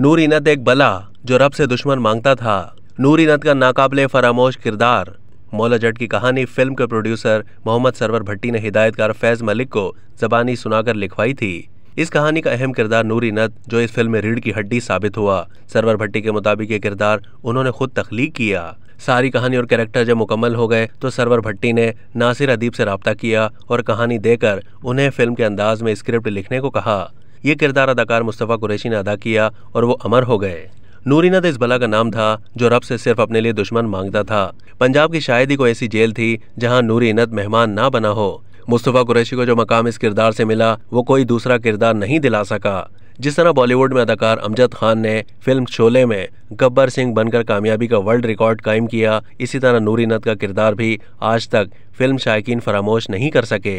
नूर इनत एक बला जो रब से दुश्मन मांगता था नूर इनत का नाकाबले फरामोश किरदार मौला जट की कहानी फिल्म के प्रोड्यूसर मोहम्मद सरवर भट्टी ने हिदायतकार फैज़ मलिक को जबानी सुनाकर लिखवाई थी इस कहानी का अहम किरदार नूरी नत जो इस फिल्म में रीढ़ की हड्डी साबित हुआ सरवर भट्टी के मुताबिक ये किरदार उन्होंने खुद तख्लीक किया सारी कहानी और कैरेक्टर जब मुकम्मल हो गए तो सरवर भट्टी ने नासिर अदीब से रबता किया और कहानी देकर उन्हें फिल्म के अंदाज में स्क्रिप्ट लिखने को कहा ये किरदार अदाकार मुस्तफ़ा कुरैशी ने अदा किया और वो अमर हो गए नूरीनत इस बला का नाम था जो रब से सिर्फ अपने लिए दुश्मन मांगता था पंजाब की शायद ही कोई ऐसी जेल थी जहाँ नूरीनत मेहमान ना बना हो मुस्तफ़ा कुरैशी को जो मकाम इस किरदार से मिला वो कोई दूसरा किरदार नहीं दिला सका जिस तरह बॉलीवुड में अदाकार अमजद खान ने फिल्म शोले में गब्बर सिंह बनकर कामयाबी का वर्ल्ड रिकॉर्ड कायम किया इसी तरह नूरीनत का किरदार भी आज तक फिल्म शायकीन फरामोश नहीं कर सके